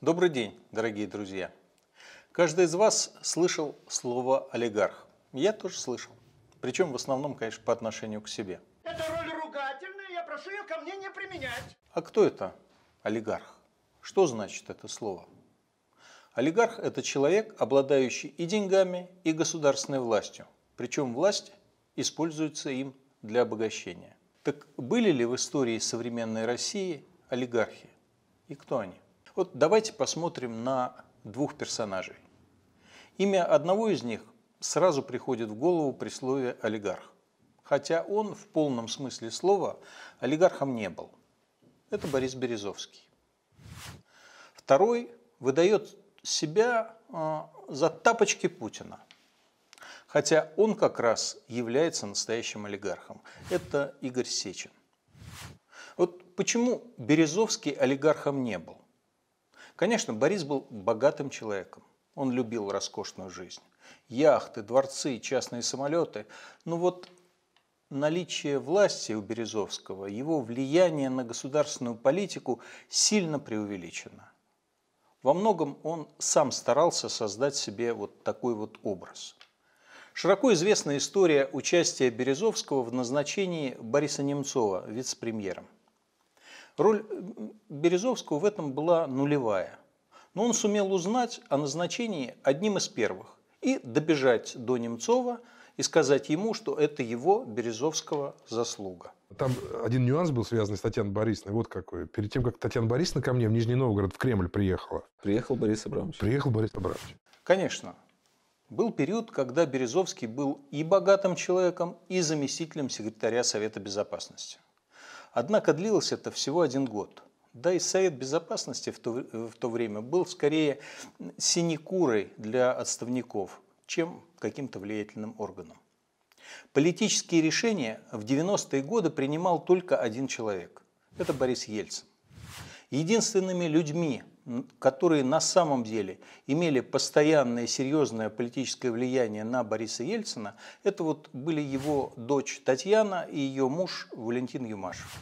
Добрый день, дорогие друзья. Каждый из вас слышал слово «олигарх». Я тоже слышал. Причем в основном, конечно, по отношению к себе. Это роль ругательная, я прошу ее ко мне не применять. А кто это олигарх? Что значит это слово? Олигарх – это человек, обладающий и деньгами, и государственной властью. Причем власть используется им для обогащения. Так были ли в истории современной России олигархи? И кто они? Вот давайте посмотрим на двух персонажей. Имя одного из них сразу приходит в голову при слове «олигарх», хотя он в полном смысле слова олигархом не был. Это Борис Березовский. Второй выдает себя а, за тапочки Путина, хотя он как раз является настоящим олигархом. Это Игорь Сечин. Вот почему Березовский олигархом не был? Конечно, Борис был богатым человеком. Он любил роскошную жизнь. Яхты, дворцы, частные самолеты. Но вот наличие власти у Березовского, его влияние на государственную политику сильно преувеличено. Во многом он сам старался создать себе вот такой вот образ. Широко известна история участия Березовского в назначении Бориса Немцова вице-премьером. Роль Березовского в этом была нулевая. Но он сумел узнать о назначении одним из первых и добежать до Немцова и сказать ему, что это его Березовского заслуга. Там один нюанс был связан с Татьяной Борисовной. Вот какой. Перед тем, как Татьяна Борисовна ко мне в Нижний Новгород, в Кремль приехала. Приехал Борис Абрамович. Приехал Борис Абрамович. Конечно. Был период, когда Березовский был и богатым человеком, и заместителем секретаря Совета Безопасности. Однако длилось это всего один год. Да и Совет Безопасности в то, в то время был скорее синекурой для отставников, чем каким-то влиятельным органом. Политические решения в 90-е годы принимал только один человек – это Борис Ельцин. Единственными людьми, которые на самом деле имели постоянное серьезное политическое влияние на Бориса Ельцина, это вот были его дочь Татьяна и ее муж Валентин Юмашев.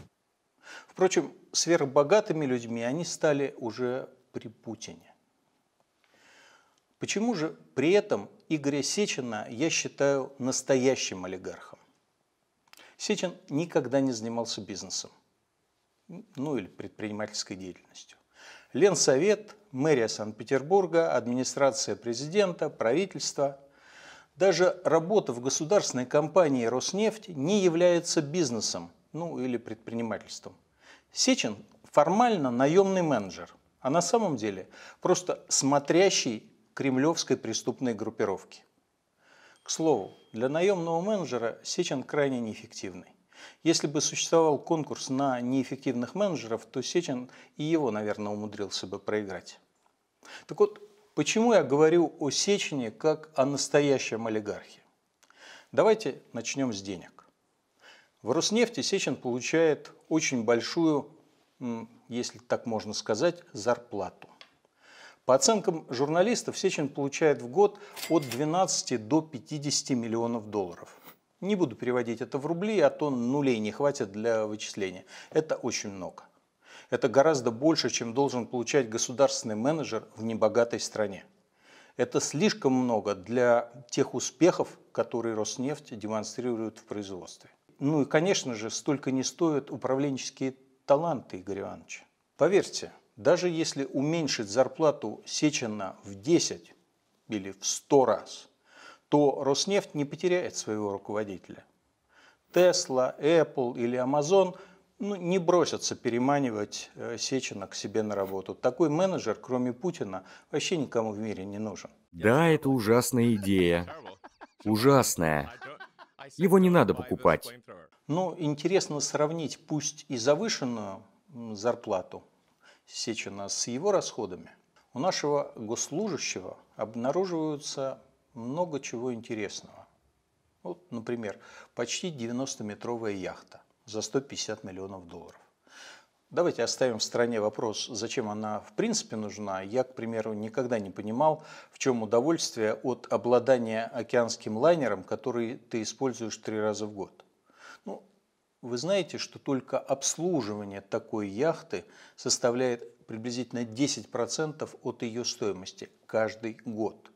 Впрочем, сверхбогатыми людьми они стали уже при Путине. Почему же при этом Игоря Сечина я считаю настоящим олигархом? Сечин никогда не занимался бизнесом, ну или предпринимательской деятельностью. Ленсовет, мэрия Санкт-Петербурга, администрация президента, правительство. Даже работа в государственной компании «Роснефть» не является бизнесом, ну или предпринимательством. Сечин формально наемный менеджер, а на самом деле просто смотрящий кремлевской преступной группировки. К слову, для наемного менеджера Сечин крайне неэффективный. Если бы существовал конкурс на неэффективных менеджеров, то Сечин и его, наверное, умудрился бы проиграть. Так вот, почему я говорю о Сечине как о настоящем олигархе? Давайте начнем с денег. В Роснефти Сечин получает очень большую, если так можно сказать, зарплату. По оценкам журналистов, Сечин получает в год от 12 до 50 миллионов долларов – не буду переводить это в рубли, а то нулей не хватит для вычисления. Это очень много. Это гораздо больше, чем должен получать государственный менеджер в небогатой стране. Это слишком много для тех успехов, которые Роснефть демонстрирует в производстве. Ну и, конечно же, столько не стоят управленческие таланты Игорь Иванович. Поверьте, даже если уменьшить зарплату Сечина в 10 или в 100 раз – то Роснефть не потеряет своего руководителя. Тесла, Apple или Amazon ну, не бросятся переманивать э, Сечина к себе на работу. Такой менеджер, кроме Путина, вообще никому в мире не нужен. Да, это ужасная идея. Ужасная. Его не надо покупать. Ну, интересно сравнить, пусть и завышенную зарплату Сечина с его расходами. У нашего госслужащего обнаруживаются много чего интересного. Вот, например, почти 90-метровая яхта за 150 миллионов долларов. Давайте оставим в стороне вопрос, зачем она в принципе нужна. Я, к примеру, никогда не понимал, в чем удовольствие от обладания океанским лайнером, который ты используешь три раза в год. Ну, вы знаете, что только обслуживание такой яхты составляет приблизительно 10% от ее стоимости каждый год –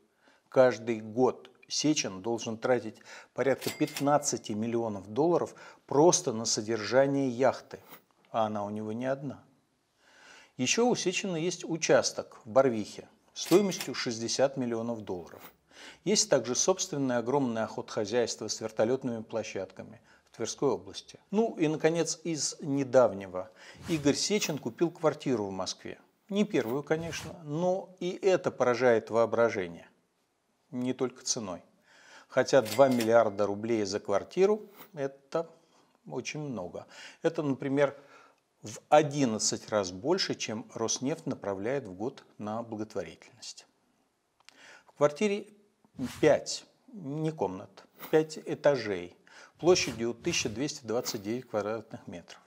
каждый год Сечин должен тратить порядка 15 миллионов долларов просто на содержание яхты, а она у него не одна. Еще у Сечина есть участок в Барвихе стоимостью 60 миллионов долларов. Есть также собственное огромное охотхозяйство с вертолетными площадками в Тверской области. Ну и, наконец, из недавнего. Игорь Сечин купил квартиру в Москве. Не первую, конечно, но и это поражает воображение не только ценой. Хотя 2 миллиарда рублей за квартиру – это очень много. Это, например, в 11 раз больше, чем Роснефть направляет в год на благотворительность. В квартире 5, не комнат, 5 этажей, площадью 1229 квадратных метров.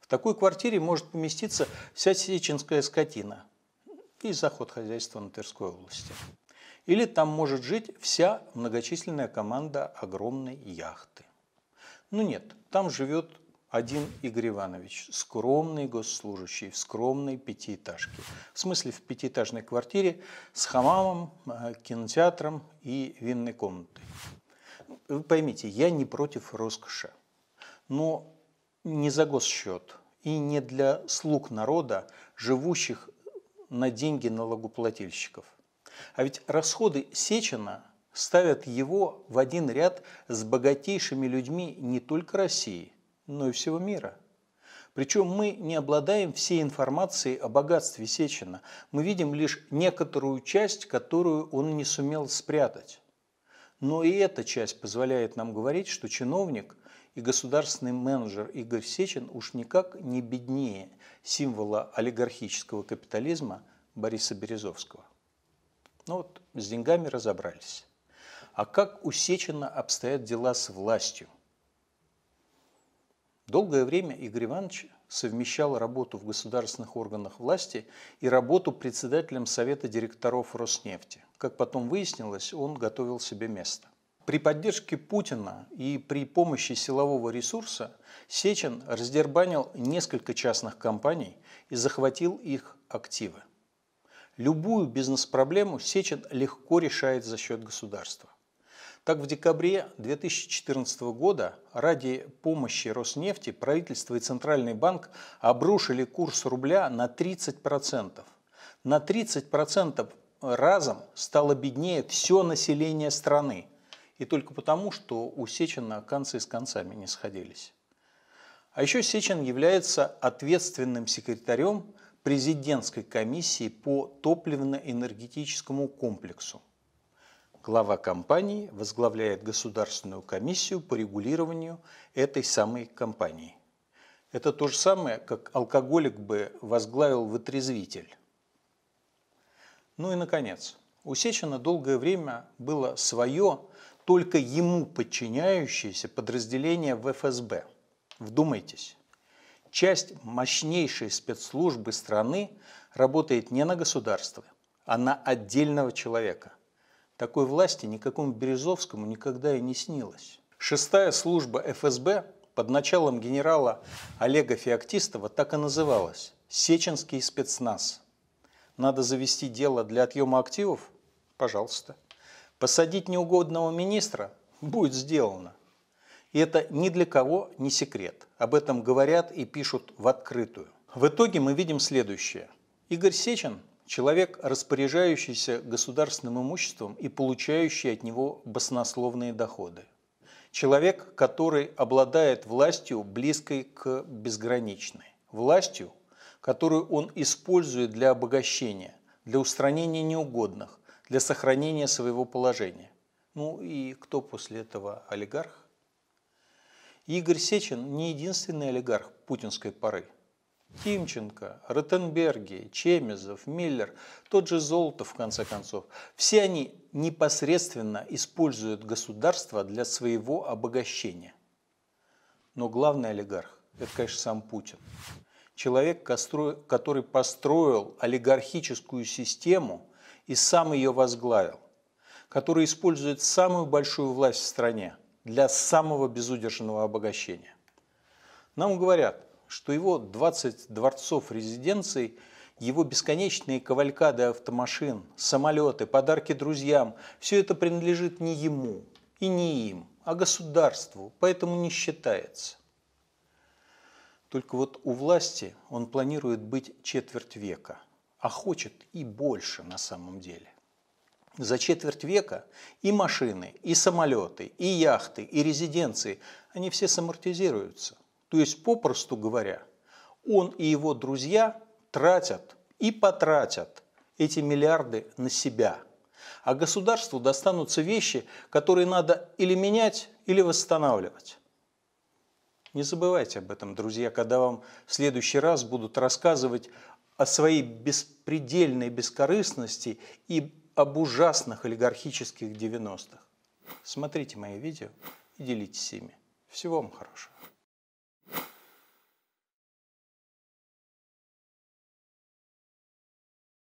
В такой квартире может поместиться вся сеченская скотина и заход хозяйства на Тверской области. Или там может жить вся многочисленная команда огромной яхты. Ну нет, там живет один Игорь Иванович, скромный госслужащий в скромной пятиэтажке. В смысле в пятиэтажной квартире с хамамом, э, кинотеатром и винной комнатой. Вы поймите, я не против роскоши, но не за госсчет и не для слуг народа, живущих на деньги налогоплательщиков. А ведь расходы Сечина ставят его в один ряд с богатейшими людьми не только России, но и всего мира. Причем мы не обладаем всей информацией о богатстве Сечина, мы видим лишь некоторую часть, которую он не сумел спрятать. Но и эта часть позволяет нам говорить, что чиновник и государственный менеджер Игорь Сечин уж никак не беднее символа олигархического капитализма Бориса Березовского. Ну вот с деньгами разобрались. А как усеченно обстоят дела с властью? Долгое время Игорь Иванович совмещал работу в государственных органах власти и работу председателем Совета директоров Роснефти. Как потом выяснилось, он готовил себе место. При поддержке Путина и при помощи силового ресурса Сечин раздербанил несколько частных компаний и захватил их активы. Любую бизнес-проблему Сечин легко решает за счет государства. Так, в декабре 2014 года ради помощи Роснефти правительство и Центральный банк обрушили курс рубля на 30%. На 30% разом стало беднее все население страны. И только потому, что у Сечина концы с концами не сходились. А еще Сечин является ответственным секретарем президентской комиссии по топливно-энергетическому комплексу. Глава компании возглавляет Государственную комиссию по регулированию этой самой компании. Это то же самое, как алкоголик бы возглавил вытрезвитель. Ну и, наконец, у Сечина долгое время было свое, только ему подчиняющееся подразделение в ФСБ. Вдумайтесь. Часть мощнейшей спецслужбы страны работает не на государство, а на отдельного человека. Такой власти никакому Березовскому никогда и не снилось. Шестая служба ФСБ под началом генерала Олега Феоктистова так и называлась – Сеченский спецназ. Надо завести дело для отъема активов? Пожалуйста. Посадить неугодного министра? Будет сделано. И это ни для кого не секрет. Об этом говорят и пишут в открытую. В итоге мы видим следующее. Игорь Сечин – человек, распоряжающийся государственным имуществом и получающий от него баснословные доходы. Человек, который обладает властью, близкой к безграничной. Властью, которую он использует для обогащения, для устранения неугодных, для сохранения своего положения. Ну и кто после этого олигарх? Игорь Сечин не единственный олигарх путинской поры. Тимченко, Ротенберги, Чемезов, Миллер, тот же Золотов, в конце концов. Все они непосредственно используют государство для своего обогащения. Но главный олигарх – это, конечно, сам Путин. Человек, который построил олигархическую систему и сам ее возглавил, который использует самую большую власть в стране – для самого безудержного обогащения. Нам говорят, что его 20 дворцов резиденций, его бесконечные кавалькады автомашин, самолеты, подарки друзьям – все это принадлежит не ему и не им, а государству, поэтому не считается. Только вот у власти он планирует быть четверть века, а хочет и больше на самом деле за четверть века и машины, и самолеты, и яхты, и резиденции, они все самортизируются. То есть, попросту говоря, он и его друзья тратят и потратят эти миллиарды на себя. А государству достанутся вещи, которые надо или менять, или восстанавливать. Не забывайте об этом, друзья, когда вам в следующий раз будут рассказывать о своей беспредельной бескорыстности и об ужасных олигархических 90-х. Смотрите мои видео и делитесь ими. Всего вам хорошего.